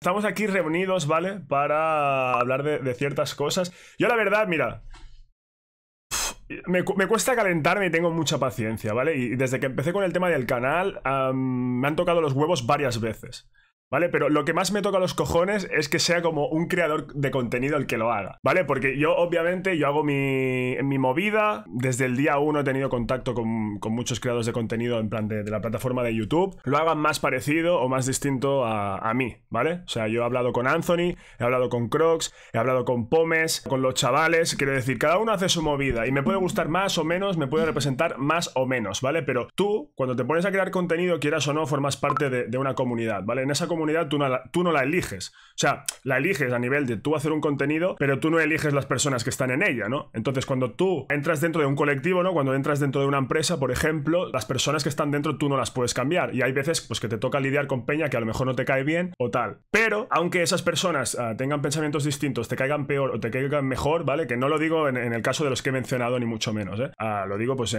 Estamos aquí reunidos, ¿vale? Para hablar de, ciertas cosas. Yo la verdad, mira, me, cuesta calentarme y tengo mucha paciencia, ¿vale? Y desde que empecé con el tema del canal, me han tocado los huevos varias veces. ¿Vale? Pero lo que más me toca los cojones es que sea como un creador de contenido el que lo haga, ¿vale? Porque yo, obviamente, yo hago mi, movida. Desde el día uno he tenido contacto con, muchos creadores de contenido en plan de, la plataforma de YouTube. Lo hagan más parecido o más distinto a, mí, ¿vale? O sea, yo he hablado con Anthony, he hablado con Crocs, he hablado con Pomes, con los chavales. Quiero decir, cada uno hace su movida y me puede gustar más o menos, me puede representar más o menos, ¿vale? Pero tú, cuando te pones a crear contenido, quieras o no, formas parte de, de una comunidad, ¿vale? En esa comunidad comunidad tú no, la, tú no la eliges. O sea, la eliges a nivel de tú hacer un contenido, pero tú no eliges las personas que están en ella, ¿no? Entonces, cuando tú entras dentro de un colectivo, ¿no? Cuando entras dentro de una empresa, por ejemplo, las personas que están dentro tú no las puedes cambiar. Y hay veces, pues, que te toca lidiar con peña que a lo mejor no te cae bien o tal. Pero, aunque esas personas ah, tengan pensamientos distintos, te caigan peor o te caigan mejor, ¿vale? Que no lo digo en, el caso de los que he mencionado, ni mucho menos, ¿eh? Ah, lo digo, pues,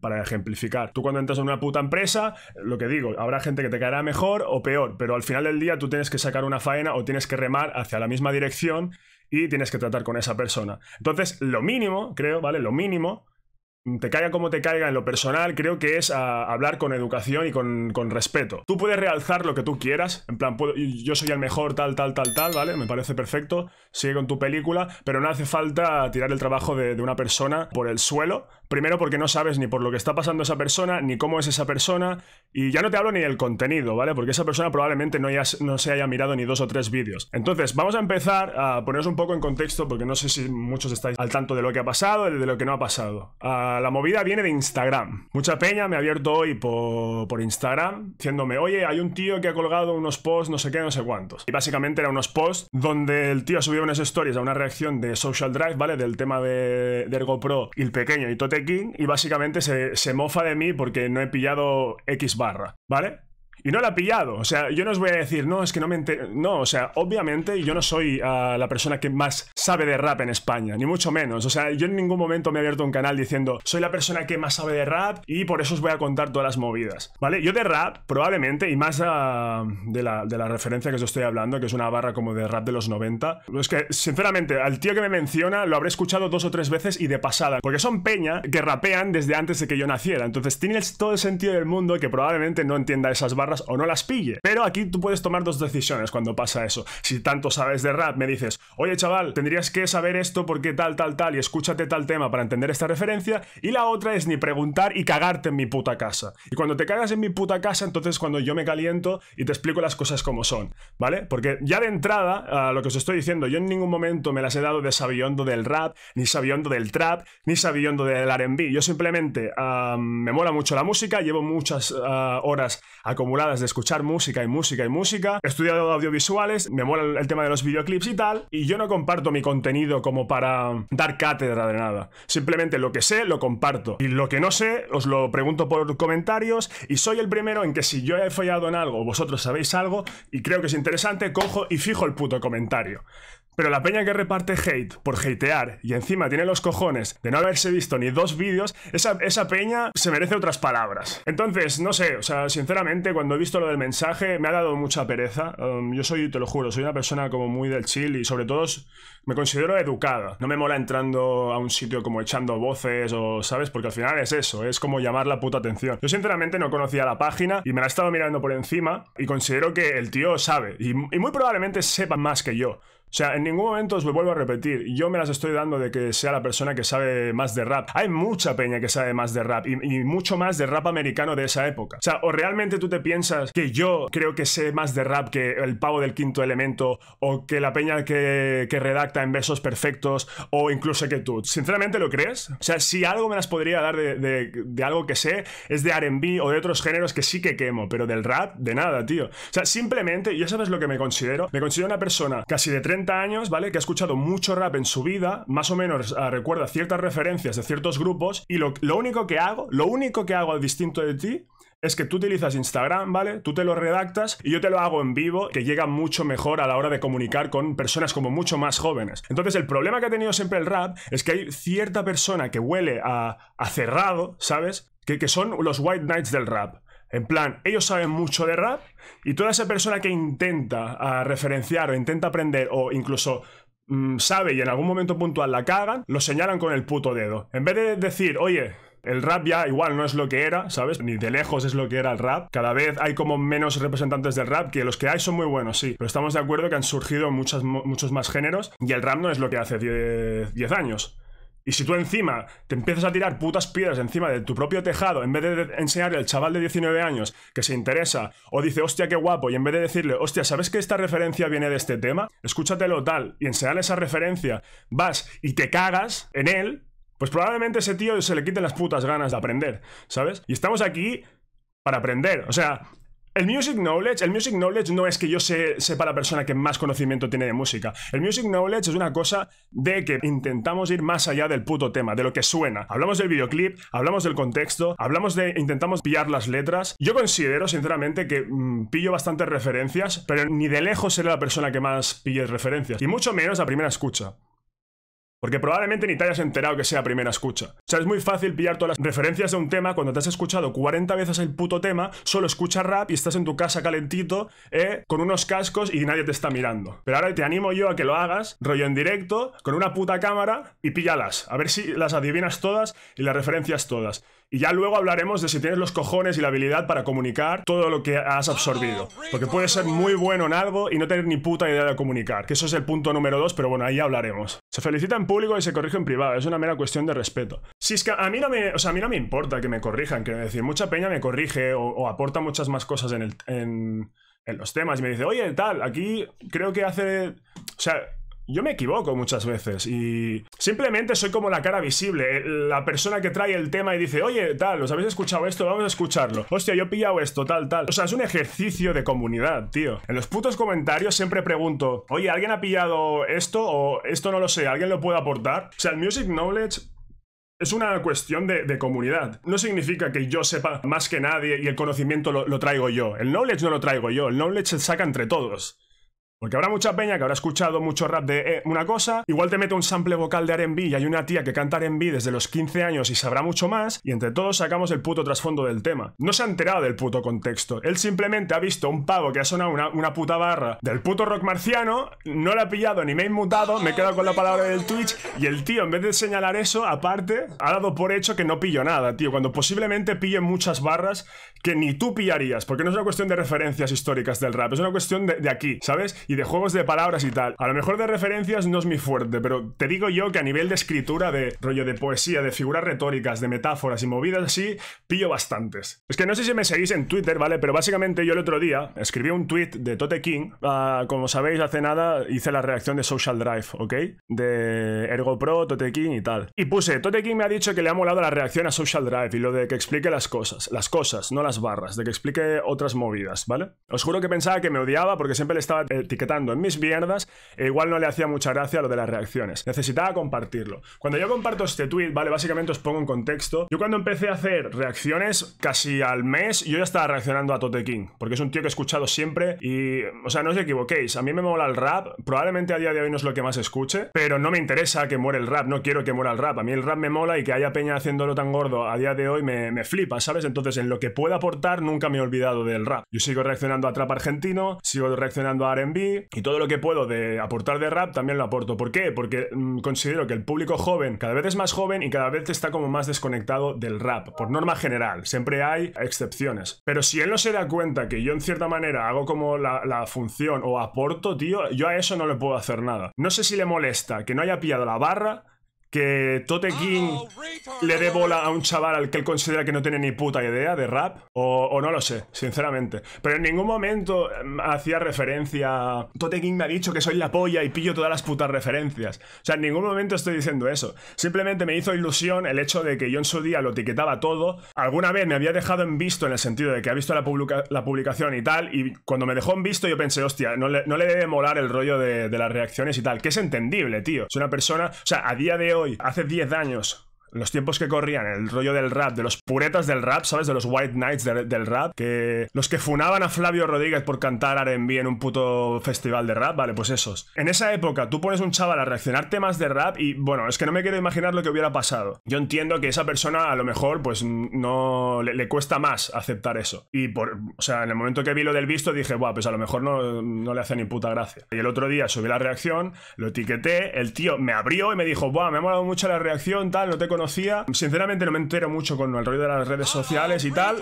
para ejemplificar. Tú cuando entras en una puta empresa, lo que digo, habrá gente que te caerá mejor o peor, pero al final del día tú tienes que sacar una faena o tienes que remar hacia la misma dirección y tienes que tratar con esa persona. Entonces, lo mínimo, creo, ¿vale? Lo mínimo, te caiga como te caiga en lo personal, creo que es ah, hablar con educación y con, respeto. Tú puedes realzar lo que tú quieras, en plan, yo soy el mejor, tal, tal, tal, tal, ¿vale? Me parece perfecto, sigue con tu película, pero no hace falta tirar el trabajo de, de una persona por el suelo Primero porque no sabes ni por lo que está pasando esa persona, ni cómo es esa persona, y ya no te hablo ni del contenido, ¿vale? Porque esa persona probablemente no, no se haya mirado ni dos o tres vídeos. Entonces, vamos a empezar a poneros un poco en contexto, porque no sé si muchos estáis al tanto de lo que ha pasado y de lo que no ha pasado. Ah, la movida viene de Instagram. Mucha peña me ha abierto hoy por, Instagram diciéndome, oye, hay un tío que ha colgado unos posts, no sé qué, no sé cuántos. Y básicamente eran unos posts donde el tío ha subido unas stories a una reacción de Social Drive, ¿vale? Del tema de, de Ergo Pro y el pequeño y Tote y básicamente se, se mofa de mí porque no he pillado X barra, ¿vale? Y no la ha pillado. O sea, yo no os voy a decir, no, es que no me entiendo, No, o sea, obviamente yo no soy ah, la persona que más sabe de rap en España, ni mucho menos. O sea, yo en ningún momento me he abierto un canal diciendo, soy la persona que más sabe de rap y por eso os voy a contar todas las movidas. ¿Vale? Yo de rap, probablemente, y más ah, de, la, de, la, referencia que os estoy hablando, que es una barra como de rap de los 90, es que, sinceramente, al tío que me menciona lo habré escuchado dos o tres veces y de pasada, porque son peña que rapean desde antes de que yo naciera. Entonces, tiene todo el sentido del mundo que probablemente no entienda esas barras o no las pille. Pero aquí tú puedes tomar dos decisiones cuando pasa eso. Si tanto sabes de rap, me dices, oye chaval, tendrías que saber esto porque tal, tal, tal, y escúchate tal tema para entender esta referencia. Y la otra es ni preguntar y cagarte en mi puta casa. Y cuando te cagas en mi puta casa, entonces cuando yo me caliento y te explico las cosas como son, ¿vale? Porque ya de entrada, a lo que os estoy diciendo, yo en ningún momento me las he dado de sabiondo del rap, ni sabiondo del trap, ni sabiondo del RB. Yo simplemente ah, me mola mucho la música, llevo muchas ah, horas acumulando de escuchar música y música y música. He estudiado audiovisuales, me mola el tema de los videoclips y tal, y yo no comparto mi contenido como para dar cátedra de nada. Simplemente lo que sé, lo comparto. Y lo que no sé, os lo pregunto por comentarios, y soy el primero en que si yo he fallado en algo, vosotros sabéis algo, y creo que es interesante, cojo y fijo el puto comentario. Pero la peña que reparte hate por hatear y encima tiene los cojones de no haberse visto ni dos vídeos, esa, peña se merece otras palabras. Entonces, no sé, o sea, sinceramente, cuando he visto lo del mensaje, me ha dado mucha pereza. Um, yo soy, te lo juro, soy una persona como muy del chill y sobre todo me considero educada. No me mola entrando a un sitio como echando voces o, ¿sabes? Porque al final es eso, es como llamar la puta atención. Yo sinceramente no conocía la página y me la he estado mirando por encima y considero que el tío sabe y muy probablemente sepa más que yo. O sea, en ningún momento os lo vuelvo a repetir. Yo me las estoy dando de que sea la persona que sabe más de rap. Hay mucha peña que sabe más de rap y, mucho más de rap americano de esa época. O sea, o realmente tú te piensas que yo creo que sé más de rap que el pavo del quinto elemento o que la peña que, redacta en Besos perfectos o incluso que tú. ¿Sinceramente lo crees? O sea, si algo me las podría dar de, algo que sé es de RB o de otros géneros que sí que quemo, pero del rap, de nada, tío. O sea, simplemente, ¿ya sabes lo que me considero. Me considero una persona casi de 30 años, ¿vale? Que ha escuchado mucho rap en su vida, más o menos ah, recuerda ciertas referencias de ciertos grupos y lo, único que hago, lo único que hago distinto de ti es que tú utilizas Instagram, ¿vale? Tú te lo redactas y yo te lo hago en vivo, que llega mucho mejor a la hora de comunicar con personas como mucho más jóvenes. Entonces, el problema que ha tenido siempre el rap es que hay cierta persona que huele a, a cerrado, ¿sabes? Que, que son los White Knights del rap. En plan, ellos saben mucho de rap y toda esa persona que intenta ah, referenciar o intenta aprender o incluso mm, sabe y en algún momento puntual la cagan, lo señalan con el puto dedo. En vez de decir, oye, el rap ya igual no es lo que era, ¿sabes? Ni de lejos es lo que era el rap. Cada vez hay como menos representantes del rap, que los que hay son muy buenos, sí. Pero estamos de acuerdo que han surgido muchos más géneros y el rap no es lo que hace 10 años. Y si tú encima te empiezas a tirar putas piedras encima de tu propio tejado, en vez de enseñarle al chaval de 19 años que se interesa, o dice, hostia, qué guapo, y en vez de decirle, hostia, ¿sabes que esta referencia viene de este tema? Escúchatelo tal, y enseñarle esa referencia, vas y te cagas en él, pues probablemente ese tío se le quiten las putas ganas de aprender, ¿sabes? Y estamos aquí para aprender. O sea, el music knowledge, el music knowledge no es que yo sepa la persona que más conocimiento tiene de música. El music knowledge es una cosa de que intentamos ir más allá del puto tema, de lo que suena. Hablamos del videoclip, hablamos del contexto, hablamos de intentamos pillar las letras. Yo considero sinceramente que mm, pillo bastantes referencias, pero ni de lejos seré la persona que más pille referencias y mucho menos a primera escucha. Porque probablemente ni te hayas enterado que sea primera escucha. O sea, es muy fácil pillar todas las referencias de un tema cuando te has escuchado 40 veces el puto tema, solo escuchas rap y estás en tu casa calentito, eh, con unos cascos y nadie te está mirando. Pero ahora te animo yo a que lo hagas, rollo en directo, con una puta cámara y píllalas. A ver si las adivinas todas y las referencias todas. Y ya luego hablaremos de si tienes los cojones y la habilidad para comunicar todo lo que has absorbido. Porque puedes ser muy bueno en algo y no tener ni puta idea de comunicar. Que eso es el punto número dos, pero bueno, ahí hablaremos. Se felicita en público y se corrige en privado. Es una mera cuestión de respeto. Si es que a mí no me, o sea, a mí no me importa que me corrijan. Quiero decir, mucha peña me corrige o, aporta muchas más cosas en, en los temas. Y me dice, oye, tal, aquí creo que hace... O sea, yo me equivoco muchas veces y simplemente soy como la cara visible, eh, la persona que trae el tema y dice, oye, tal, ¿os habéis escuchado esto? Vamos a escucharlo. Hostia, yo he pillado esto, tal, tal. O sea, es un ejercicio de comunidad, tío. En los putos comentarios siempre pregunto, oye, ¿alguien ha pillado esto o esto no lo sé? ¿Alguien lo puede aportar? O sea, el Music Knowledge es una cuestión de, comunidad. No significa que yo sepa más que nadie y el conocimiento lo, traigo yo. El knowledge no lo traigo yo, el knowledge se saca entre todos. Porque habrá mucha peña que habrá escuchado mucho rap de eh, una cosa, igual te mete un sample vocal de R&B y hay una tía que canta R&B desde los 15 años y sabrá mucho más, y entre todos sacamos el puto trasfondo del tema. No se ha enterado del puto contexto. Él simplemente ha visto un pavo que ha sonado una, puta barra del puto rock marciano, no la ha pillado ni me ha inmutado, me he quedado con la palabra del Twitch, y el tío, en vez de señalar eso, aparte, ha dado por hecho que no pillo nada, tío, cuando posiblemente pille muchas barras que ni tú pillarías, porque no es una cuestión de referencias históricas del rap, es una cuestión de aquí, ¿sabes? y de juegos de palabras y tal. A lo mejor de referencias no es mi fuerte, pero te digo yo que a nivel de escritura, de rollo de poesía, de figuras retóricas, de metáforas y movidas así, pillo bastantes. Es que no sé si me seguís en Twitter, ¿vale? Pero básicamente yo el otro día escribí un tweet de Tote King. Ah, como sabéis, hace nada hice la reacción de Social Drive, ¿ok? De Ergo Pro, Tote King y tal. Y puse, Tote King me ha dicho que le ha molado la reacción a Social Drive y lo de que explique las cosas. Las cosas, no las barras, de que explique otras movidas, ¿vale? Os juro que pensaba que me odiaba porque siempre le estaba eh, etiquetando en mis mierdas, e igual no le hacía mucha gracia lo de las reacciones. Necesitaba compartirlo. Cuando yo comparto este tweet, ¿vale? Básicamente os pongo en contexto. Yo cuando empecé a hacer reacciones casi al mes, yo ya estaba reaccionando a Tote King, porque es un tío que he escuchado siempre y, o sea, no os equivoquéis, a mí me mola el rap, probablemente a día de hoy no es lo que más escuche, pero no me interesa que muera el rap, no quiero que muera el rap, a mí el rap me mola y que haya peña haciéndolo tan gordo a día de hoy me, me flipa, ¿sabes? Entonces, en lo que pueda aportar, nunca me he olvidado del rap. Yo sigo reaccionando a trap argentino, sigo reaccionando a RB, y todo lo que puedo de aportar de rap también lo aporto. ¿Por qué? Porque mm, considero que el público joven cada vez es más joven y cada vez está como más desconectado del rap, por norma general. Siempre hay excepciones. Pero si él no se da cuenta que yo en cierta manera hago como la, la función o aporto, tío, yo a eso no le puedo hacer nada. No sé si le molesta que no haya pillado la barra que Tote King oh, le dé bola a un chaval al que él considera que no tiene ni puta idea de rap, o, no lo sé, sinceramente. Pero en ningún momento em, hacía referencia a Tote King me ha dicho que soy la polla y pillo todas las putas referencias. O sea, en ningún momento estoy diciendo eso. Simplemente me hizo ilusión el hecho de que yo en su día lo etiquetaba todo. Alguna vez me había dejado en visto en el sentido de que ha visto la, publicación y tal, y cuando me dejó en visto yo pensé, hostia, no le, debe molar el rollo de, de las reacciones y tal, que es entendible, tío. Es una persona, o sea, a día de hoy hace 10 años los tiempos que corrían, el rollo del rap, de los puretas del rap, ¿sabes? De los White Knights del rap, que los que funaban a Flavio Rodríguez por cantar R&B en un puto festival de rap, vale, pues esos. En esa época, tú pones un chaval a reaccionar temas de rap y, bueno, es que no me quiero imaginar lo que hubiera pasado. Yo entiendo que esa persona a lo mejor, pues, no le, cuesta más aceptar eso. Y por, o sea, en el momento que vi lo del visto dije, wow pues a lo mejor no, no le hace ni puta gracia. Y el otro día subí la reacción, lo etiqueté, el tío me abrió y me dijo, guau, me ha molado mucho la reacción, tal, no te conocía. Sinceramente no me entero mucho con el rollo de las redes sociales y tal.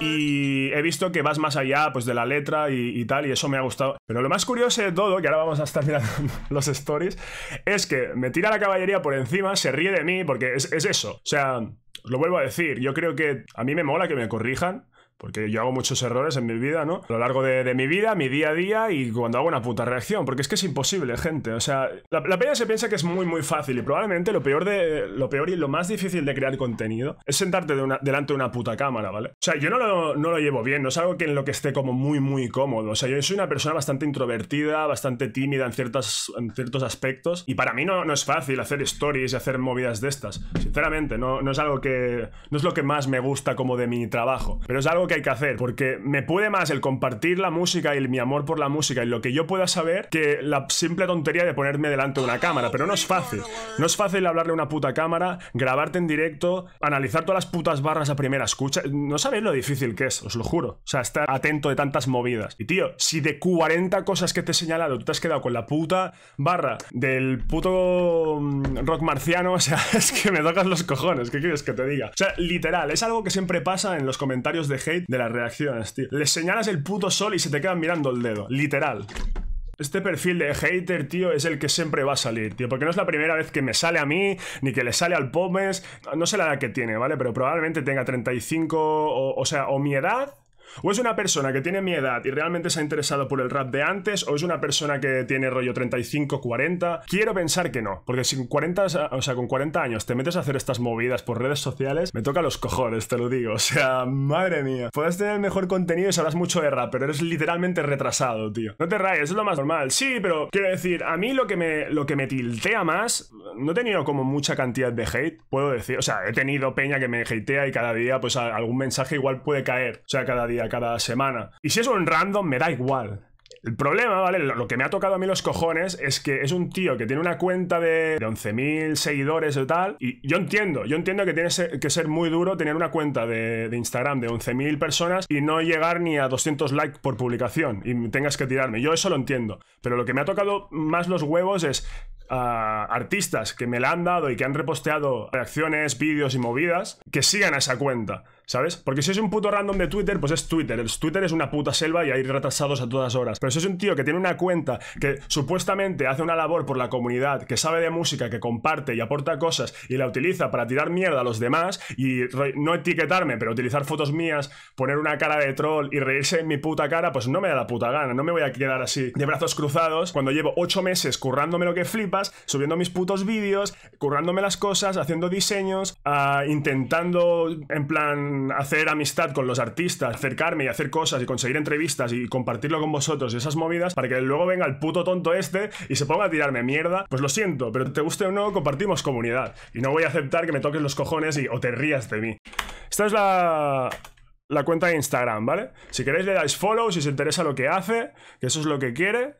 Y he visto que vas más allá pues de la letra y, tal, y eso me ha gustado. Pero lo más curioso de todo, que ahora vamos a estar mirando los stories, es que me tira la caballería por encima, se ríe de mí, porque es, eso. O sea, os lo vuelvo a decir, yo creo que a mí me mola que me corrijan. Porque yo hago muchos errores en mi vida, ¿no? A lo largo de, mi vida, mi día a día y cuando hago una puta reacción. Porque es que es imposible, gente. O sea, la, la peña se piensa que es muy, muy fácil. Y probablemente lo peor, de, lo peor y lo más difícil de crear contenido es sentarte delante de una puta cámara, ¿vale? O sea, yo no lo, llevo bien. No es algo que en lo que esté como muy, muy cómodo. O sea, yo soy una persona bastante introvertida, bastante tímida en, ciertas, en ciertos aspectos. Y para mí no, es fácil hacer stories y hacer movidas de estas. Sinceramente, no, no es algo que. No es lo que más me gusta como de mi trabajo. Pero es algo que hay que hacer, porque me puede más el compartir la música y el, mi amor por la música y lo que yo pueda saber que la simple tontería de ponerme delante de una cámara, pero no es fácil. No es fácil hablarle a una puta cámara, grabarte en directo, analizar todas las putas barras a primera escucha. No sabéis lo difícil que es, os lo juro. O sea, estar atento de tantas movidas. Y tío, si de 40 cosas que te he señalado tú te has quedado con la puta barra del puto mm, rock marciano, o sea, es que me tocas los cojones, ¿qué quieres que te diga? O sea, literal, es algo que siempre pasa en los comentarios de hate de las reacciones, tío. Le señalas el puto sol y se te quedan mirando el dedo, literal. Este perfil de hater, tío, es el que siempre va a salir, tío, porque no es la primera vez que me sale a mí ni que le sale al Pomes, no sé la edad que tiene, ¿vale? Pero probablemente tenga 35, o, o sea, o mi edad, o es una persona que tiene mi edad y realmente se ha interesado por el rap de antes, o es una persona que tiene rollo 35, 40. Quiero pensar que no, porque si 40, o sea, con 40 años te metes a hacer estas movidas por redes sociales, me toca los cojones, te lo digo. O sea, madre mía. Puedes tener mejor contenido y sabrás mucho de rap, pero eres literalmente retrasado, tío. No te rayes, es lo más normal. Sí, pero quiero decir, a mí lo que me, lo que me tiltea más, no he tenido como mucha cantidad de hate, puedo decir. O sea, he tenido peña que me hatea y cada día, pues algún mensaje igual puede caer. O sea, cada día cada semana. Y si es un random, me da igual. El problema, ¿vale? Lo que me ha tocado a mí los cojones es que es un tío que tiene una cuenta de 11.000 seguidores o tal. Y yo entiendo, yo entiendo que tiene que ser muy duro tener una cuenta de, de Instagram de 11.000 personas y no llegar ni a 200 likes por publicación y tengas que tirarme. Yo eso lo entiendo. Pero lo que me ha tocado más los huevos es a ah, artistas que me la han dado y que han reposteado reacciones, vídeos y movidas que sigan a esa cuenta. ¿sabes? Porque si es un puto random de Twitter, pues es Twitter. El Twitter es una puta selva y hay retrasados a todas horas. Pero si es un tío que tiene una cuenta que supuestamente hace una labor por la comunidad, que sabe de música, que comparte y aporta cosas y la utiliza para tirar mierda a los demás y no etiquetarme, pero utilizar fotos mías, poner una cara de troll y reírse en mi puta cara, pues no me da la puta gana. No me voy a quedar así de brazos cruzados cuando llevo 8 meses currándome lo que flipas, subiendo mis putos vídeos, currándome las cosas, haciendo diseños, ah, intentando en plan hacer amistad con los artistas, acercarme y hacer cosas y conseguir entrevistas y compartirlo con vosotros y esas movidas para que luego venga el puto tonto este y se ponga a tirarme mierda, pues lo siento, pero te guste o no, compartimos comunidad. Y no voy a aceptar que me toques los cojones y o te rías de mí. Esta es la la cuenta de Instagram, ¿vale? Si queréis le dais follow si os interesa lo que hace, que eso es lo que quiere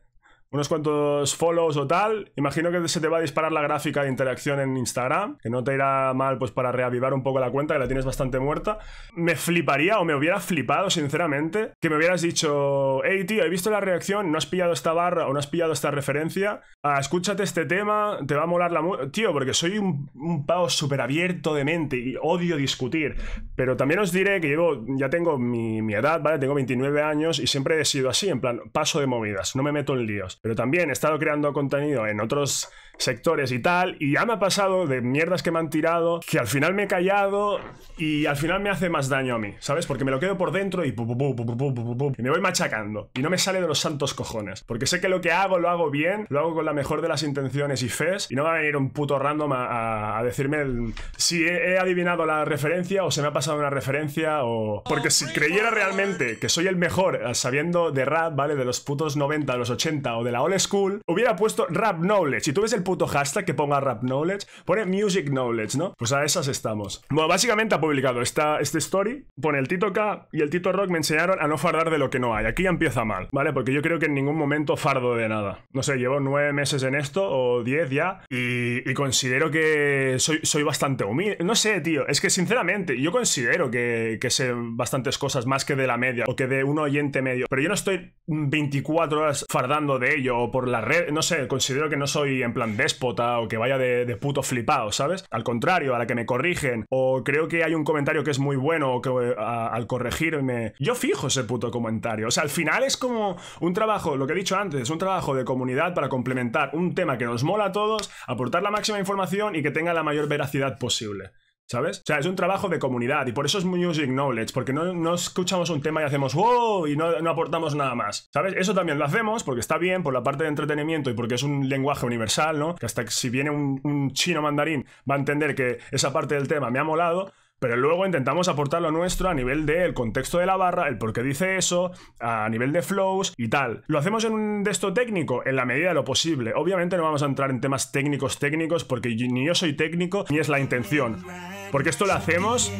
unos cuantos follows o tal. Imagino que se te va a disparar la gráfica de interacción en Instagram, que no te irá mal pues para reavivar un poco la cuenta, que la tienes bastante muerta. Me fliparía o me hubiera flipado, sinceramente, que me hubieras dicho, hey tío, he visto la reacción, no has pillado esta barra o no has pillado esta referencia, ah, escúchate este tema, te va a molar la... tío, porque soy un, un pavo súper abierto de mente y odio discutir. Pero también os diré que llevo, ya tengo mi, mi edad, ¿vale? Tengo 29 años y siempre he sido así, en plan, paso de movidas, no me meto en líos pero también he estado creando contenido en otros sectores y tal, y ya me ha pasado de mierdas que me han tirado, que al final me he callado y al final me hace más daño a mí, ¿sabes? Porque me lo quedo por dentro y, y me voy machacando y no me sale de los santos cojones, porque sé que lo que hago lo hago bien, lo hago con la mejor de las intenciones y fes, y no va a venir un puto random a, decirme si he, adivinado la referencia o se me ha pasado una referencia o... Porque si creyera realmente que soy el mejor eh, sabiendo de rap, ¿vale? De los putos 90, de los 80 o de la old school, hubiera puesto rap knowledge. y tú ves el puto hashtag que ponga rap knowledge. Pone music knowledge, ¿no? Pues a esas estamos. Bueno, básicamente ha publicado esta, este story. Pone el Tito K y el Tito Rock me enseñaron a no fardar de lo que no hay. Aquí ya empieza mal, ¿vale? Porque yo creo que en ningún momento fardo de nada. No sé, llevo nueve meses en esto o diez ya y, considero que soy, soy bastante humilde. No sé, tío. Es que sinceramente, yo considero que, que sé bastantes cosas más que de la media o que de un oyente medio. Pero yo no estoy 24 horas fardando de ello o por la red. No sé, considero que no soy en plan déspota o que vaya de, puto flipado, ¿sabes? Al contrario, a la que me corrigen o creo que hay un comentario que es muy bueno o que eh, al corregirme, yo fijo ese puto comentario. O sea, al final es como un trabajo, lo que he dicho antes, es un trabajo de comunidad para complementar un tema que nos mola a todos, aportar la máxima información y que tenga la mayor veracidad posible. ¿Sabes? O sea, es un trabajo de comunidad y por eso es Music Knowledge, porque no, escuchamos un tema y hacemos wow y no, aportamos nada más. ¿Sabes? Eso también lo hacemos porque está bien por la parte de entretenimiento y porque es un lenguaje universal, ¿no? Que hasta que si viene un, un chino mandarín va a entender que esa parte del tema me ha molado, pero luego intentamos aportar lo nuestro a nivel del el contexto de la barra, el por qué dice eso, a nivel de flows y tal. Lo hacemos en un de técnico, en la medida de lo posible. Obviamente no vamos a entrar en temas técnicos técnicos porque ni yo soy técnico ni es la intención. Porque esto lo hacemos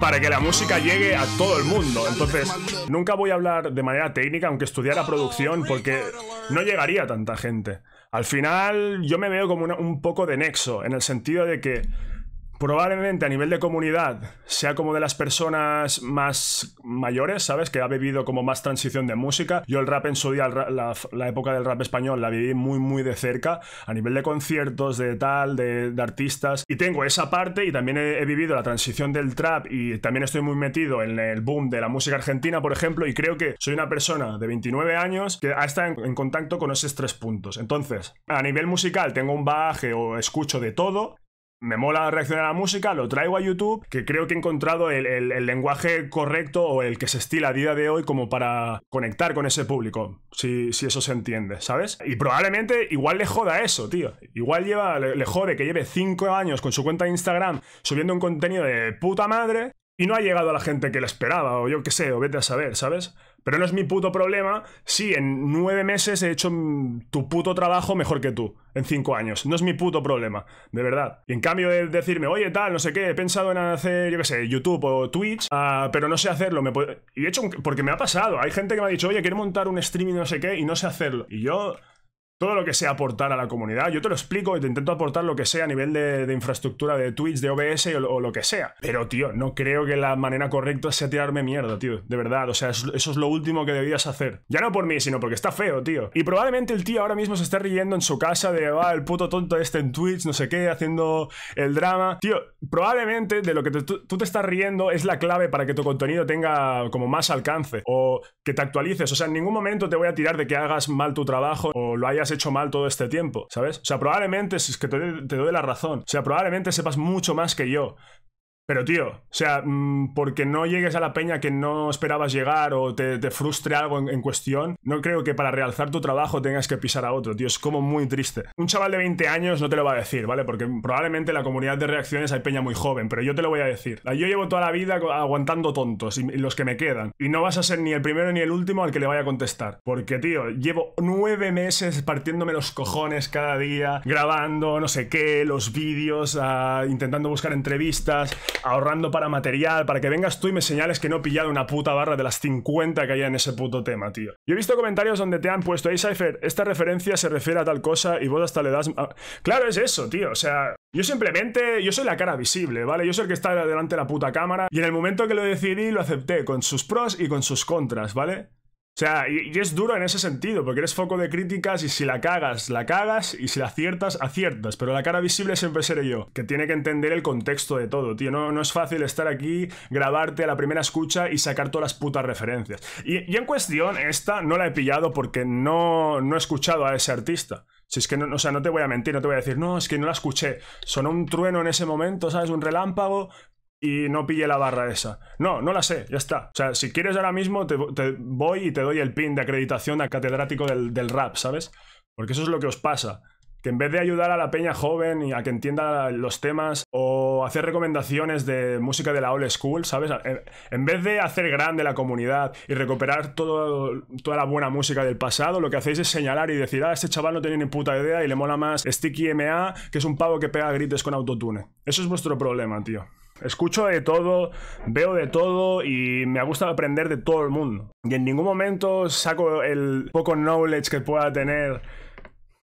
para que la música llegue a todo el mundo. Entonces, nunca voy a hablar de manera técnica, aunque estudiara producción, porque no llegaría tanta gente. Al final, yo me veo como un poco de nexo, en el sentido de que probablemente a nivel de comunidad sea como de las personas más mayores, ¿sabes? Que ha vivido como más transición de música. Yo el rap en su día, la, época del rap español, la viví muy, muy de cerca, a nivel de conciertos, de tal, de, artistas. Y tengo esa parte y también he, vivido la transición del trap y también estoy muy metido en el boom de la música argentina, por ejemplo, y creo que soy una persona de 29 años que ha estado en, en contacto con esos tres puntos. Entonces, a nivel musical tengo un baje o escucho de todo me mola reaccionar a la música, lo traigo a YouTube, que creo que he encontrado el, lenguaje correcto o el que se estila a día de hoy como para conectar con ese público, si, eso se entiende, ¿sabes? Y probablemente igual le joda eso, tío. Igual lleva, le, jode que lleve 5 años con su cuenta de Instagram subiendo un contenido de puta madre y no ha llegado a la gente que le esperaba, o yo qué sé, o vete a saber, ¿sabes? Pero no es mi puto problema si en nueve meses he hecho tu puto trabajo mejor que tú, en cinco años. No es mi puto problema, de verdad. en cambio de decirme, oye, tal, no sé qué, he pensado en hacer, yo qué sé, YouTube o Twitch, ah, pero no sé hacerlo. Me y he hecho, porque me ha pasado. Hay gente que me ha dicho, oye, quiero montar un streaming, no sé qué, y no sé hacerlo. Y yo todo lo que sea aportar a la comunidad. Yo te lo explico y te intento aportar lo que sea a nivel de, infraestructura de Twitch, de OBS o, lo que sea. Pero, tío, no creo que la manera correcta sea tirarme mierda, tío. De verdad, o sea, eso, es lo último que debías hacer. Ya no por mí, sino porque está feo, tío. Y probablemente el tío ahora mismo se esté riendo en su casa de, va, ah, el puto tonto este en Twitch, no sé qué, haciendo el drama. Tío, probablemente de lo que tú te estás riendo es la clave para que tu contenido tenga como más alcance o que te actualices. O sea, en ningún momento te voy a tirar de que hagas mal tu trabajo o lo hayas hecho mal todo este tiempo, ¿sabes? O sea, probablemente, si es que te, te doy la razón, o sea, probablemente sepas mucho más que yo, pero tío, o sea, mm, porque no llegues a la peña que no esperabas llegar o te, frustre algo en, cuestión, no creo que para realzar tu trabajo tengas que pisar a otro, tío, es como muy triste. Un chaval de 20 años no te lo va a decir, ¿vale? Porque probablemente en la comunidad de reacciones hay peña muy joven, pero yo te lo voy a decir. Yo llevo toda la vida aguantando tontos y, los que me quedan. Y no vas a ser ni el primero ni el último al que le vaya a contestar. Porque, tío, llevo nueve meses partiéndome los cojones cada día, grabando no sé qué, los vídeos, ah, intentando buscar entrevistas ahorrando para material, para que vengas tú y me señales que no he pillado una puta barra de las 50 que hay en ese puto tema, tío. Yo he visto comentarios donde te han puesto, hey Cypher, esta referencia se refiere a tal cosa y vos hasta le das... Claro, es eso, tío, o sea... Yo simplemente, yo soy la cara visible, ¿vale? Yo soy el que está delante de la puta cámara y en el momento que lo decidí lo acepté con sus pros y con sus contras, ¿vale? O sea, y, es duro en ese sentido, porque eres foco de críticas y si la cagas, la cagas, y si la aciertas, aciertas. Pero la cara visible siempre seré yo, que tiene que entender el contexto de todo, tío. No, es fácil estar aquí, grabarte a la primera escucha y sacar todas las putas referencias. Y, en cuestión, esta no la he pillado porque no, no he escuchado a ese artista. Si es que no, o sea, no te voy a mentir, no te voy a decir, no, es que no la escuché. Sonó un trueno en ese momento, ¿sabes? Un relámpago, y no pille la barra esa. No, no la sé, ya está. O sea, si quieres ahora mismo te, voy y te doy el pin de acreditación a catedrático del, rap, ¿sabes? Porque eso es lo que os pasa. Que en vez de ayudar a la peña joven y a que entienda los temas o hacer recomendaciones de música de la old school, ¿sabes? En, vez de hacer grande la comunidad y recuperar toda la buena música del pasado, lo que hacéis es señalar y decir, ah, este chaval no tiene ni puta idea y le mola más Sticky MA, que es un pavo que pega grites con autotune. Eso es vuestro problema, tío. Escucho de todo, veo de todo y me ha gustado aprender de todo el mundo. Y en ningún momento saco el poco knowledge que pueda tener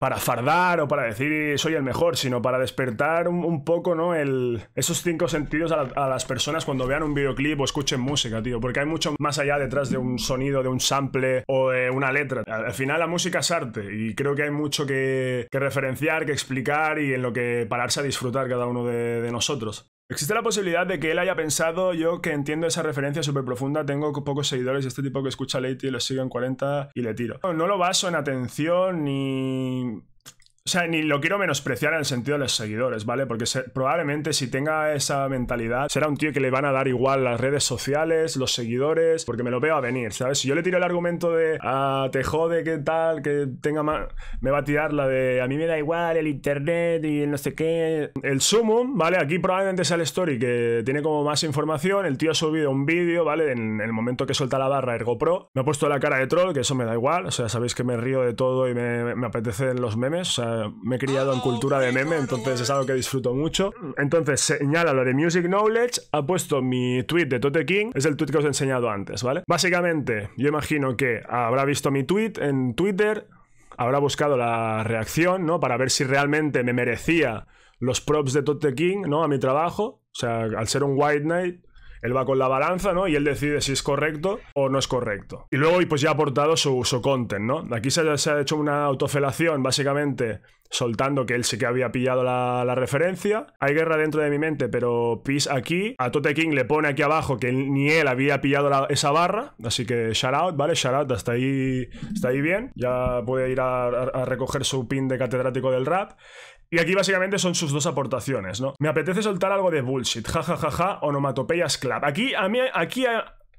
para fardar o para decir soy el mejor, sino para despertar un, poco, ¿no? esos cinco sentidos a, las personas cuando vean un videoclip o escuchen música, tío, porque hay mucho más allá detrás de un sonido, de un sample o de una letra. Al, final la música es arte y creo que hay mucho que, referenciar, que explicar y en lo que pararse a disfrutar cada uno de nosotros. Existe la posibilidad de que él haya pensado, yo que entiendo esa referencia súper profunda, tengo pocos seguidores y este tipo que escucha y lo sigue en 40 y le tiro. No, no lo baso en atención ni o sea, ni lo quiero menospreciar en el sentido de los seguidores, ¿vale? Porque probablemente si tenga esa mentalidad, será un tío que le van a dar igual las redes sociales, los seguidores, porque me lo veo a venir, ¿sabes? Si yo le tiro el argumento de, ah, te jode, qué tal, que tenga más... Me va a tirar la de, a mí me da igual el internet y no sé qué. El Sumum, ¿vale? Aquí probablemente sale el story que tiene como más información. El tío ha subido un vídeo, ¿vale? En, el momento que suelta la barra Ergo Pro. Me ha puesto la cara de troll, que eso me da igual. O sea, sabéis que me río de todo y me, me apetecen los memes. O sea, me he criado en cultura de meme, entonces es algo que disfruto mucho. Entonces señala lo de Music Knowledge, ha puesto mi tweet de Tote King, es el tweet que os he enseñado antes, ¿vale? Básicamente, yo imagino que habrá visto mi tweet en Twitter, habrá buscado la reacción, ¿no? Para ver si realmente me merecía los props de Tote King, ¿no? A mi trabajo. O sea, al ser un White Knight, él va con la balanza, ¿no? Y él decide si es correcto o no es correcto. Y luego, y pues ya ha aportado su, su content, ¿no? Aquí se, ha hecho una autofelación, básicamente soltando que él sí que había pillado la, referencia. Hay guerra dentro de mi mente, pero Peace aquí. A Tote King le pone aquí abajo que ni él había pillado esa barra. Así que shout out, ¿vale? Shout hasta ahí, hasta ahí bien. Ya puede ir a recoger su pin de catedrático del rap. Y aquí básicamente son sus dos aportaciones, ¿no? Me apetece soltar algo de bullshit, jajajaja, ja, ja, ja, onomatopeyas clap. Aquí a mí, aquí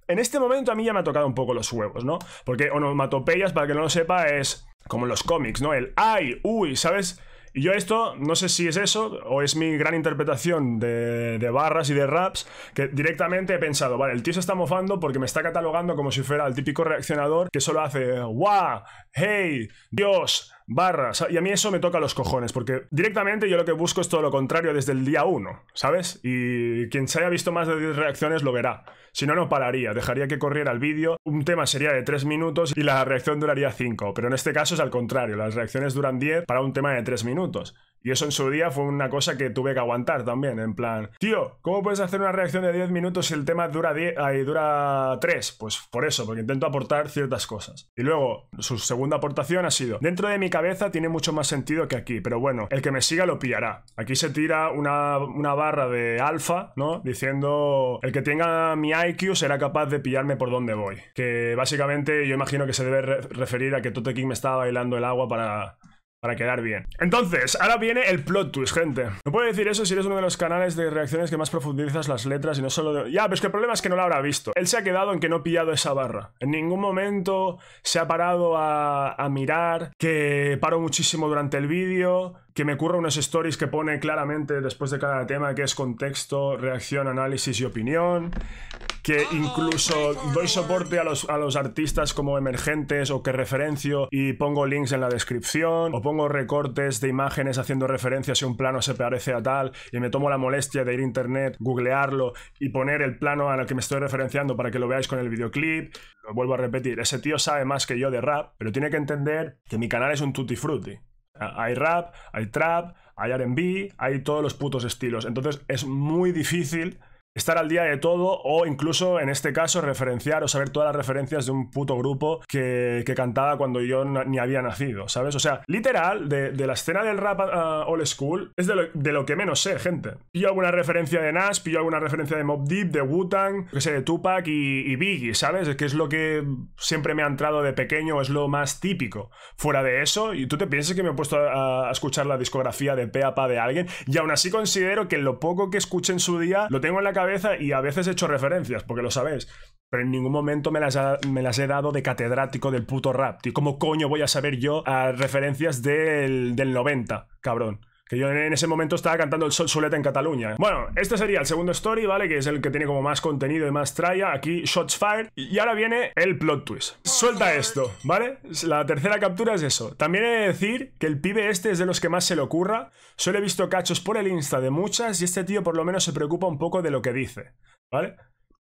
En este momento a mí ya me ha tocado un poco los huevos, ¿no? Porque onomatopeyas, para que no lo sepa, es como en los cómics, ¿no? El ay, uy, ¿sabes? Y yo esto, no sé si es eso o es mi gran interpretación de, barras y de raps, que directamente he pensado, vale, el tío se está mofando porque me está catalogando como si fuera el típico reaccionador que solo hace, guau, hey, Dios, barra. y a mí eso me toca los cojones, porque directamente yo lo que busco es todo lo contrario desde el día 1, ¿sabes? Y quien se haya visto más de 10 reacciones lo verá. Si no, no pararía, dejaría que corriera el vídeo. Un tema sería de 3 minutos y la reacción duraría 5, pero en este caso es al contrario, las reacciones duran 10 para un tema de 3 minutos. Y eso en su día fue una cosa que tuve que aguantar también, en plan, tío, ¿cómo puedes hacer una reacción de 10 minutos si el tema dura 10, dura 3? Pues por eso, porque intento aportar ciertas cosas. Y luego, su segunda aportación ha sido, dentro de mi cabeza tiene mucho más sentido que aquí, pero bueno, el que me siga lo pillará. Aquí se tira una, barra de alfa, ¿no? Diciendo, el que tenga mi IQ será capaz de pillarme por donde voy. Que básicamente yo imagino que se debe referir a que Tote King me estaba bailando el agua para para quedar bien. Entonces, ahora viene el plot twist, gente. No puedo decir eso si eres uno de los canales de reacciones que más profundizas las letras y no solo Ya, pero es que el problema es que no lo habrá visto. Él se ha quedado en que no ha pillado esa barra. En ningún momento se ha parado a, mirar, que paro muchísimo durante el vídeo, que me curro unos stories que pone claramente después de cada tema que es contexto, reacción, análisis y opinión que incluso doy soporte a los, a los artistas como emergentes o que referencio y pongo links en la descripción o pongo recortes de imágenes haciendo referencia si un plano se parece a tal y me tomo la molestia de ir a internet, googlearlo y poner el plano al que me estoy referenciando para que lo veáis con el videoclip. Lo vuelvo a repetir, ese tío sabe más que yo de rap, pero tiene que entender que mi canal es un tutti frutti. Hay rap, hay trap, hay RB, hay todos los putos estilos. Entonces es muy difícil estar al día de todo o incluso en este caso referenciar o saber todas las referencias de un puto grupo que, que cantaba cuando yo ni había nacido, ¿sabes? O sea, literal, de, de la escena del rap all ah, old school es de lo, que menos sé, gente. Pillo alguna referencia de Nas, pillo alguna referencia de Mob Deep, de Wu-Tang, que sé, de Tupac y, Biggie, ¿sabes? Es que es lo que siempre me ha entrado de pequeño, es lo más típico. Fuera de eso, y tú te piensas que me he puesto a, escuchar la discografía de Peapa de alguien y aún así considero que lo poco que escuché en su día lo tengo en la cabeza y a veces he hecho referencias, porque lo sabes, Pero en ningún momento me las, he dado de catedrático del puto rap, tío. ¿Cómo coño voy a saber yo a ah, referencias del, del 90, cabrón? Que yo en ese momento estaba cantando el Sol Soleta en Cataluña. Bueno, este sería el segundo story, ¿vale? Que es el que tiene como más contenido y más traya. Aquí, Shots Fired. Y ahora viene el plot twist. Suelta esto, ¿vale? La tercera captura es eso. También he de decir que el pibe este es de los que más se le ocurra. Solo he visto cachos por el Insta de muchas y este tío por lo menos se preocupa un poco de lo que dice, ¿vale?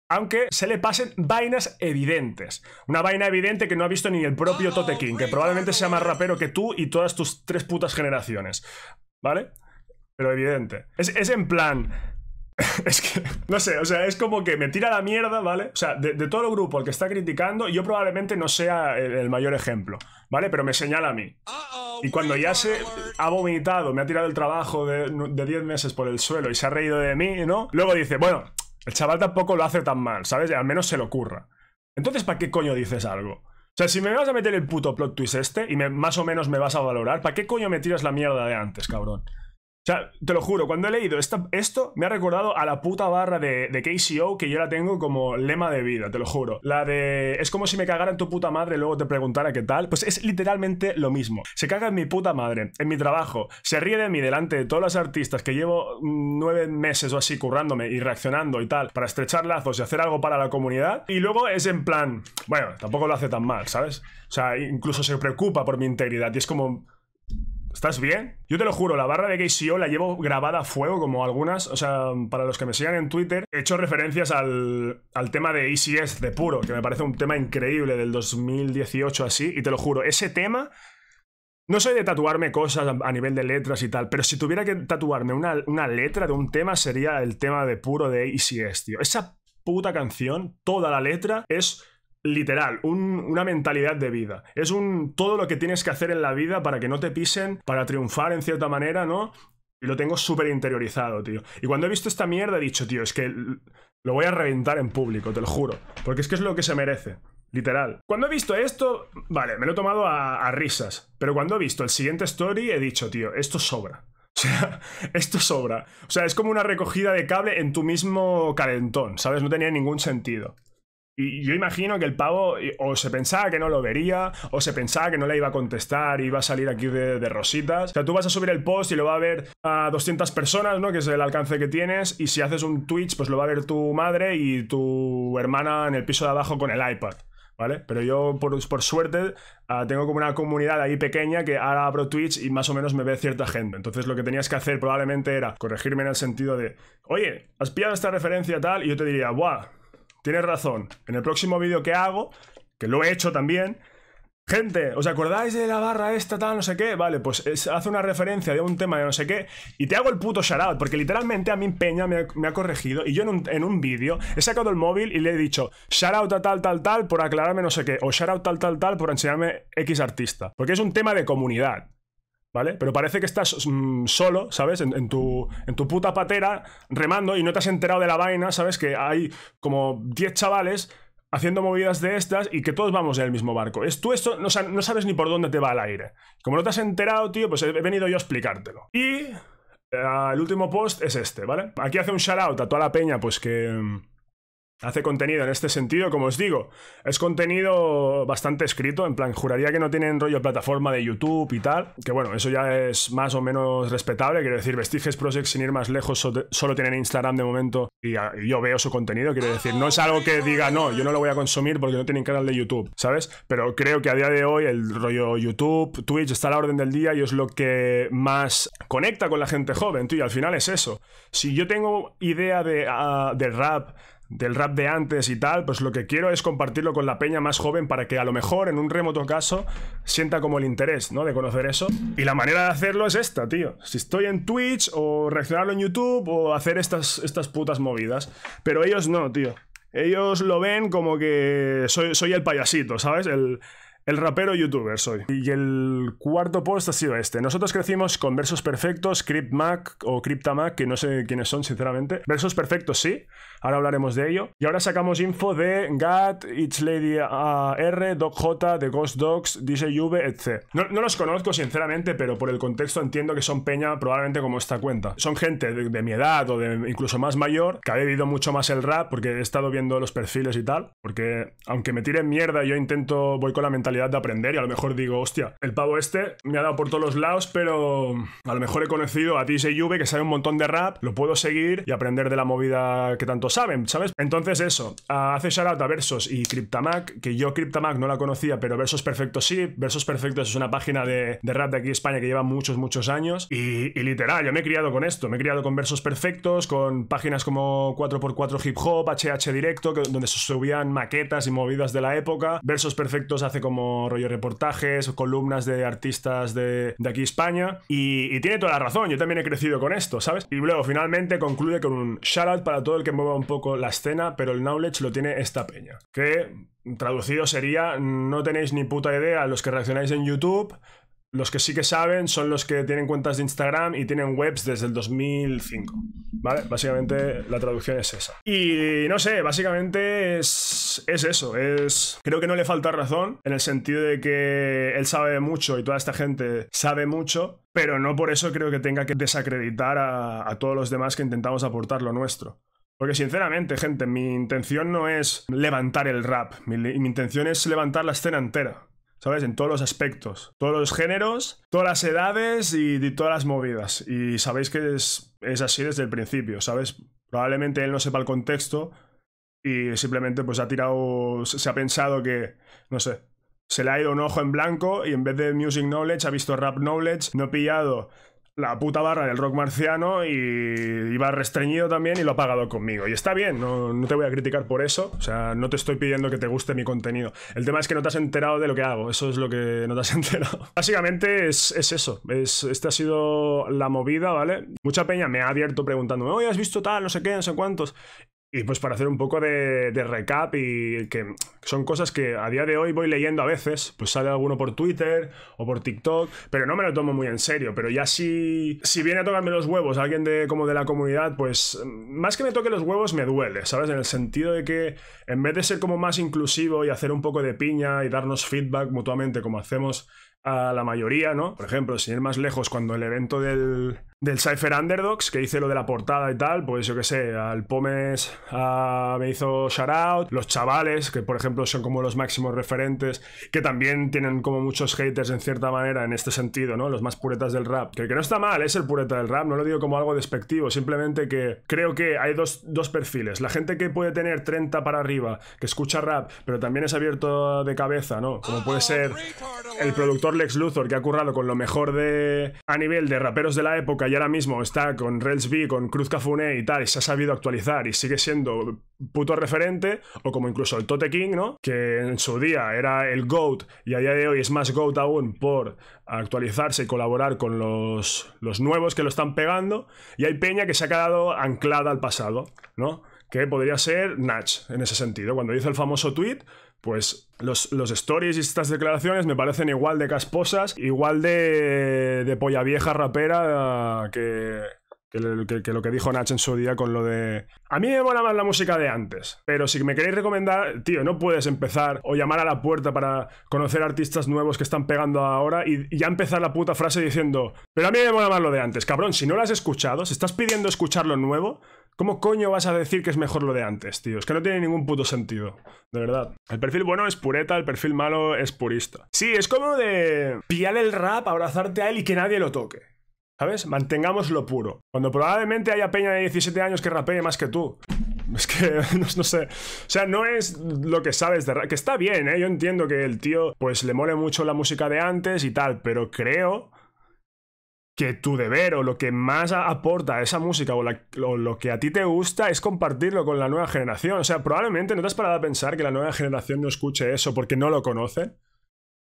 aunque se le pasen vainas evidentes. Una vaina evidente que no ha visto ni el propio oh, Tote King, que probablemente sea más eh. rapero que tú y todas tus tres putas generaciones. ¿vale? Pero evidente. Es, en plan... es que, no sé, o sea, es como que me tira la mierda, ¿vale? O sea, de, todo el grupo el que está criticando, yo probablemente no sea el, mayor ejemplo, ¿vale? Pero me señala a mí. Y cuando ya se ha vomitado, me ha tirado el trabajo de 10 meses por el suelo y se ha reído de mí, ¿no? Luego dice, bueno, el chaval tampoco lo hace tan mal, ¿sabes? Al menos se lo ocurra. Entonces, ¿para qué coño dices algo? O sea, si me vas a meter el puto plot twist este y más o menos me vas a valorar, ¿para qué coño me tiras la mierda de antes, cabrón? O sea, te lo juro, cuando he leído esto, me ha recordado a la puta barra de, KCO que yo la tengo como lema de vida, te lo juro. La de es como si me cagaran tu puta madre y luego te preguntara qué tal. Pues es literalmente lo mismo. Se caga en mi puta madre, en mi trabajo, se ríe de mí delante de todas las artistas que llevo mm, nueve meses o así currándome y reaccionando y tal para estrechar lazos y hacer algo para la comunidad. Y luego es en plan, bueno, tampoco lo hace tan mal, ¿sabes? O sea, incluso se preocupa por mi integridad y es como ¿Estás bien? Yo te lo juro, la barra de KCO la llevo grabada a fuego, como algunas. O sea, para los que me sigan en Twitter, he hecho referencias al, al tema de ECS de puro, que me parece un tema increíble del 2018 así. Y te lo juro, ese tema. No soy de tatuarme cosas a nivel de letras y tal, pero si tuviera que tatuarme una, una letra de un tema sería el tema de puro de ECS, tío. Esa puta canción, toda la letra es literal, un, una mentalidad de vida. Es un todo lo que tienes que hacer en la vida para que no te pisen, para triunfar en cierta manera, ¿no? Y lo tengo súper interiorizado, tío. Y cuando he visto esta mierda he dicho, tío, es que lo voy a reventar en público, te lo juro. Porque es que es lo que se merece. Literal. Cuando he visto esto, vale, me lo he tomado a, a risas. Pero cuando he visto el siguiente story, he dicho, tío, esto sobra. O sea, esto sobra. O sea, es como una recogida de cable en tu mismo calentón, ¿sabes? No tenía ningún sentido. Y yo imagino que el pavo eh, o se pensaba que no lo vería, o se pensaba que no le iba a contestar, y iba a salir aquí de, rositas. O sea, tú vas a subir el post y lo va a ver a 200 personas, ¿no? Que es el alcance que tienes. Y si haces un Twitch, pues lo va a ver tu madre y tu hermana en el piso de abajo con el iPad. ¿Vale? Pero yo, por, por suerte, ah, tengo como una comunidad ahí pequeña que ahora abro Twitch y más o menos me ve cierta gente. Entonces, lo que tenías que hacer probablemente era corregirme en el sentido de, oye, has pillado esta referencia tal, y yo te diría, ¡buah! tienes razón. En el próximo vídeo que hago, que lo he hecho también. Gente, ¿os acordáis de la barra esta, tal, no sé qué? Vale, pues hace una referencia de un tema de no sé qué y te hago el puto shoutout, porque literalmente a mí Peña me ha, corregido y yo en un, en un vídeo he sacado el móvil y le he dicho shoutout a tal, tal, tal por aclararme no sé qué o shoutout tal, tal, tal por enseñarme X artista, porque es un tema de comunidad. ¿vale? Pero parece que estás mm, solo, ¿sabes? En, tu, en tu puta patera remando y no te has enterado de la vaina, ¿sabes? Que hay como 10 chavales haciendo movidas de estas y que todos vamos en el mismo barco. Es, tú esto no, sabes ni por dónde te va al aire. Como no te has enterado, tío, pues he, venido yo a explicártelo. Y... Eh, el último post es este, ¿vale? Aquí hace un shout out a toda la peña, pues que mm, hace contenido en este sentido, como os digo, es contenido bastante escrito, en plan, juraría que no tienen rollo plataforma de YouTube y tal, que bueno, eso ya es más o menos respetable, quiero decir, Vestiges Project sin ir más lejos solo tienen Instagram de momento ah, y, yo veo su contenido, quiero decir, no es algo que diga, no, yo no lo voy a consumir porque no tienen canal de YouTube, ¿sabes? Pero creo que a día de hoy el rollo YouTube, Twitch está a la orden del día y es lo que más conecta con la gente joven, tío, y al final es eso. Si yo tengo idea de, ah, de rap, del rap de antes y tal, pues lo que quiero es compartirlo con la peña más joven para que a lo mejor en un remoto caso sienta como el interés, ¿no? De conocer eso. Y la manera de hacerlo es esta, tío. Si estoy en Twitch o reaccionarlo en YouTube o hacer estas, estas putas movidas. Pero ellos no, tío. Ellos lo ven como que soy, soy el payasito, ¿sabes? El, el rapero youtuber soy. Y el cuarto post ha sido este. Nosotros crecimos con versos perfectos, Mac o CryptaMac, que no sé quiénes son, sinceramente. Versos perfectos, sí. Ahora hablaremos de ello. Y ahora sacamos info de Gat, It's Lady R, Doc J, The Ghost Dogs, DJ V, etc. No, los conozco, sinceramente, pero por el contexto entiendo que son peña probablemente como esta cuenta. Son gente de, mi edad o de incluso más mayor, que ha debido mucho más el rap, porque he estado viendo los perfiles y tal. Porque aunque me tiren mierda, yo intento, voy con la mentalidad de aprender y a lo mejor digo, hostia, el pavo este me ha dado por todos los lados, pero a lo mejor he conocido a DJ Juve que sabe un montón de rap, lo puedo seguir y aprender de la movida que tanto saben, ¿sabes? Entonces eso, hace shoutout Versos y Cryptamac, que yo Cryptamac no la conocía, pero Versos Perfectos sí, Versos Perfectos es una página de, rap de aquí España que lleva muchos, muchos años y, literal, yo me he criado con esto, me he criado con Versos Perfectos, con páginas como 4x4 Hip Hop, HH Directo, donde se subían maquetas y movidas de la época, Versos Perfectos hace como rollo reportajes o columnas de artistas de, aquí España. Y, tiene toda la razón, yo también he crecido con esto, ¿sabes? Y luego finalmente concluye con un shoutout para todo el que mueva un poco la escena, pero el knowledge lo tiene esta peña. Que traducido sería, no tenéis ni puta idea los que reaccionáis en YouTube, los que sí que saben son los que tienen cuentas de Instagram y tienen webs desde el 2005. ¿Vale? Básicamente la traducción es esa. Y no sé, básicamente es, eso. Es, creo que no le falta razón en el sentido de que él sabe mucho y toda esta gente sabe mucho, pero no por eso creo que tenga que desacreditar a, todos los demás que intentamos aportar lo nuestro. Porque sinceramente, gente, mi intención no es levantar el rap, mi intención es levantar la escena entera. ¿sabes? En todos los aspectos, todos los géneros, todas las edades y, todas las movidas. Y sabéis que es, es, así desde el principio, ¿sabes? Probablemente él no sepa el contexto y simplemente pues ha tirado, se ha pensado que, no sé, se le ha ido un ojo en blanco y en vez de Music Knowledge ha visto Rap Knowledge, no pillado la puta barra del rock marciano y iba restreñido también y lo ha pagado conmigo. Y está bien, no, te voy a criticar por eso, o sea, no te estoy pidiendo que te guste mi contenido. El tema es que no te has enterado de lo que hago, eso es lo que no te has enterado. Básicamente es, eso, es, esta ha sido la movida, ¿vale? Mucha peña me ha abierto preguntándome, oye, ¿has visto tal, no sé qué, no sé cuántos? Y pues para hacer un poco de, recap y que son cosas que a día de hoy voy leyendo a veces, pues sale alguno por Twitter o por TikTok, pero no me lo tomo muy en serio, pero ya si, si viene a tocarme los huevos alguien de como de la comunidad, pues más que me toque los huevos me duele, ¿sabes? En el sentido de que en vez de ser como más inclusivo y hacer un poco de piña y darnos feedback mutuamente como hacemos a la mayoría, ¿no? Por ejemplo, sin ir más lejos, cuando el evento del, del Cypher Underdogs, que hice lo de la portada y tal, pues yo qué sé, al Pomes me hizo out, los chavales, que por ejemplo son como los máximos referentes, que también tienen como muchos haters en cierta manera en este sentido, ¿no? Los más puretas del rap, que, que no está mal, es el pureta del rap, no lo digo como algo despectivo, simplemente que creo que hay dos, dos perfiles, la gente que puede tener 30 para arriba, que escucha rap, pero también es abierto de cabeza, ¿no? Como puede ser el productor Lex Luthor, que ha currado con lo mejor de a nivel de raperos de la época, y ahora mismo está con Relsby, con Cruz Cafuné y tal, y se ha sabido actualizar y sigue siendo puto referente, o como incluso el Tote King, ¿no? Que en su día era el GOAT y a día de hoy es más GOAT aún por actualizarse y colaborar con los, los nuevos que lo están pegando, y hay peña que se ha quedado anclada al pasado, ¿no? Que podría ser Natch en ese sentido. Cuando hizo el famoso tweet, pues los, stories y estas declaraciones me parecen igual de casposas, igual de, de polla vieja rapera que, que lo, que, dijo Nacho en su día con lo de. A mí me mola más la música de antes, pero si me queréis recomendar, tío, no puedes empezar o llamar a la puerta para conocer artistas nuevos que están pegando ahora y, ya empezar la puta frase diciendo, pero a mí me mola más lo de antes. Cabrón, si no lo has escuchado, si estás pidiendo escuchar lo nuevo, ¿Cómo coño vas a decir que es mejor lo de antes, tío? Es que no tiene ningún puto sentido. De verdad. El perfil bueno es pureta, el perfil malo es purista. Sí, es como de pillar el rap, abrazarte a él y que nadie lo toque. ¿Sabes? Mantengámoslo puro. Cuando probablemente haya peña de 17 años que rapee más que tú. Es que, no, sé. O sea, no es lo que sabes de rap. Que está bien, ¿eh? Yo entiendo que el tío, pues le mole mucho la música de antes y tal, pero creo que tu deber o lo que más aporta esa música o, lo que a ti te gusta es compartirlo con la nueva generación. O sea, probablemente no te has parado a pensar que la nueva generación no escuche eso porque no lo conocen.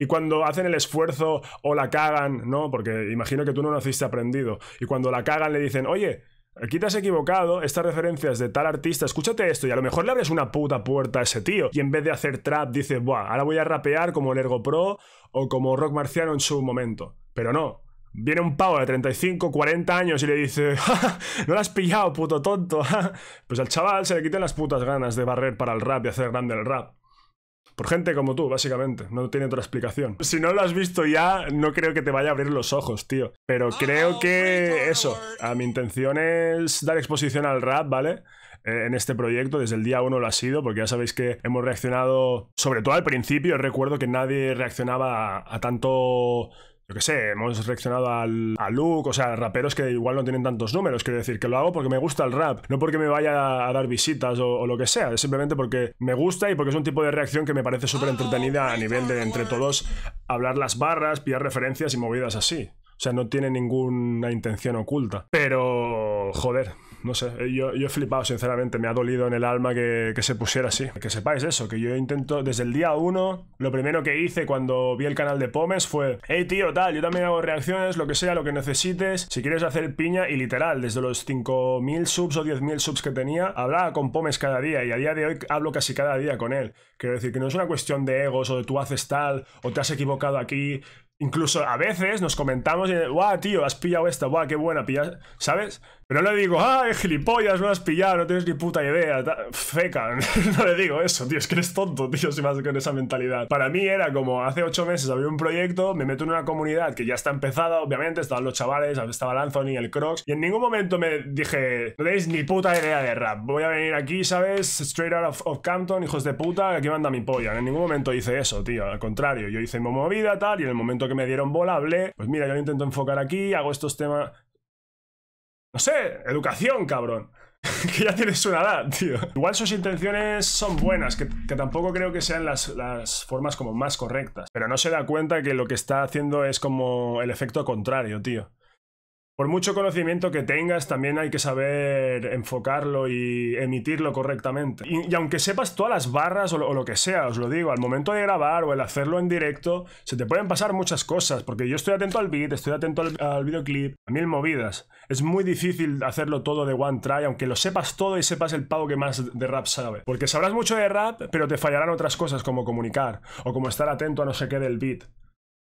Y cuando hacen el esfuerzo o la cagan, ¿no? Porque imagino que tú no naciste aprendido. Y cuando la cagan le dicen, oye, Aquí te has equivocado, estas referencias de tal artista, escúchate esto y a lo mejor le abres una puta puerta a ese tío y en vez de hacer trap dice, buah, ahora voy a rapear como el Ergo Pro o como Rock Marciano en su momento. Pero no, viene un pavo de 35, 40 años y le dice, no lo has pillado, puto tonto. pues al chaval se le quiten las putas ganas de barrer para el rap y hacer grande el rap. Por gente como tú, básicamente. No tiene otra explicación. Si no lo has visto ya, no creo que te vaya a abrir los ojos, tío. Pero ah, creo oh, que eso. A mi intención es dar exposición al rap, ¿vale? Eh, en este proyecto. Desde el día uno lo ha sido, porque ya sabéis que hemos reaccionado, sobre todo al principio, recuerdo que nadie reaccionaba a tanto que sé, hemos reaccionado al, a Luke, o sea, raperos que igual no tienen tantos números, quiero decir, que lo hago porque me gusta el rap, no porque me vaya a dar visitas o, o lo que sea, es simplemente porque me gusta y porque es un tipo de reacción que me parece súper entretenida a nivel de entre todos hablar las barras, pillar referencias y movidas así. O sea, no tiene ninguna intención oculta. Pero joder, no sé, yo, he flipado, sinceramente, me ha dolido en el alma que, se pusiera así. Que sepáis eso, que yo intento, desde el día uno, lo primero que hice cuando vi el canal de Pomes fue, hey tío, tal, yo también hago reacciones, lo que sea, lo que necesites, si quieres hacer piña y literal, desde los 5.000 subs o 10.000 subs que tenía, hablaba con Pomes cada día y a día de hoy hablo casi cada día con él. Quiero decir que no es una cuestión de egos o de tú haces tal o te has equivocado aquí, Incluso a veces nos comentamos, guau, tío, has pillado esta, guau, qué buena, pilla ¿sabes? Pero no le digo, ah, gilipollas, me has pillado, no tienes ni puta idea, feca. no le digo eso, tío, es que eres tonto, tío, si vas con esa mentalidad. Para mí era como, hace ocho meses había un proyecto, me meto en una comunidad que ya está empezada, obviamente, estaban los chavales, estaba el Anthony, el Crocs, y en ningún momento me dije, no tenéis ni puta idea de rap, voy a venir aquí, ¿sabes? Straight out of, Campton, hijos de puta, aquí manda mi polla. En ningún momento hice eso, tío, al contrario, yo hice mi movida, tal, y en el momento que me dieron Volable, pues mira, yo intento enfocar aquí, hago estos temas, no sé, educación, cabrón. que ya tienes una edad, tío. Igual sus intenciones son buenas, que, tampoco creo que sean las, las, formas como más correctas. Pero no se da cuenta que lo que está haciendo es como el efecto contrario, tío por mucho conocimiento que tengas, también hay que saber enfocarlo y emitirlo correctamente. Y, aunque sepas todas las barras o lo, que sea, os lo digo, al momento de grabar o el hacerlo en directo, se te pueden pasar muchas cosas, porque yo estoy atento al beat, estoy atento al, videoclip, a mil movidas. Es muy difícil hacerlo todo de one try, aunque lo sepas todo y sepas el pavo que más de rap sabe. Porque sabrás mucho de rap, pero te fallarán otras cosas como comunicar o como estar atento a no sé qué del beat.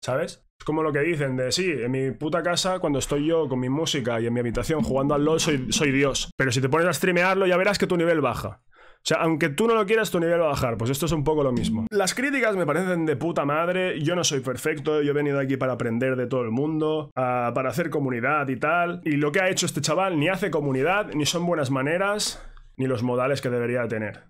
¿sabes? Es como lo que dicen de, sí, en mi puta casa, cuando estoy yo con mi música y en mi habitación jugando al LOL, soy, Dios. Pero si te pones a streamearlo, ya verás que tu nivel baja. O sea, aunque tú no lo quieras, tu nivel va a bajar. Pues esto es un poco lo mismo. Las críticas me parecen de puta madre. Yo no soy perfecto. Yo he venido aquí para aprender de todo el mundo, ah, para hacer comunidad y tal. Y lo que ha hecho este chaval ni hace comunidad, ni son buenas maneras, ni los modales que debería tener.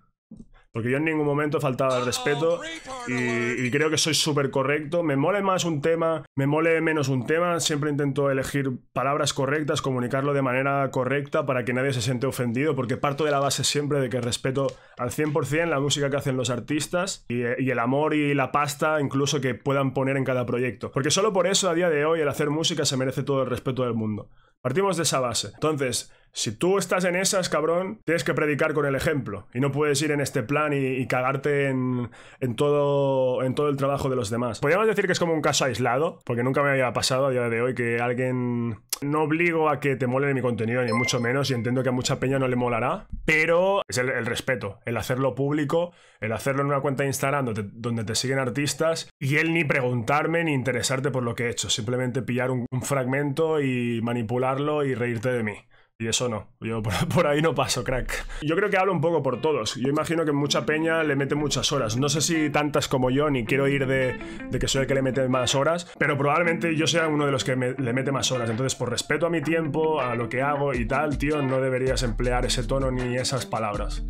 Porque yo en ningún momento faltaba faltado al respeto oh, y, creo que soy súper correcto. Me mole más un tema, me mole menos un tema. Siempre intento elegir palabras correctas, comunicarlo de manera correcta para que nadie se siente ofendido, porque parto de la base siempre de que respeto al 100% la música que hacen los artistas y, y el amor y la pasta incluso que puedan poner en cada proyecto. Porque solo por eso a día de hoy el hacer música se merece todo el respeto del mundo. Partimos de esa base. Entonces, si tú estás en esas, cabrón, tienes que predicar con el ejemplo. Y no puedes ir en este plan y, cagarte en, todo, el trabajo de los demás. Podríamos decir que es como un caso aislado, porque nunca me había pasado a día de hoy que alguien... No obligo a que te mole mi contenido, ni mucho menos, y entiendo que a mucha peña no le molará, pero es el, respeto, el hacerlo público, el hacerlo en una cuenta de Instagram donde te, siguen artistas, y él ni preguntarme ni interesarte por lo que he hecho, simplemente pillar un fragmento y manipularlo y reírte de mí. Y eso no, yo por, ahí no paso, crack. Yo creo que hablo un poco por todos. Yo imagino que mucha peña le mete muchas horas. No sé si tantas como yo, ni quiero ir de, que soy el que le mete más horas, pero probablemente yo sea uno de los que le mete más horas. Entonces, por respeto a mi tiempo, a lo que hago y tal, tío, no deberías emplear ese tono ni esas palabras.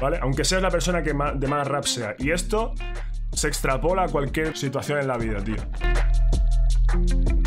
¿Vale? Aunque seas la persona que más, de más rap sea. Y esto se extrapola a cualquier situación en la vida, tío.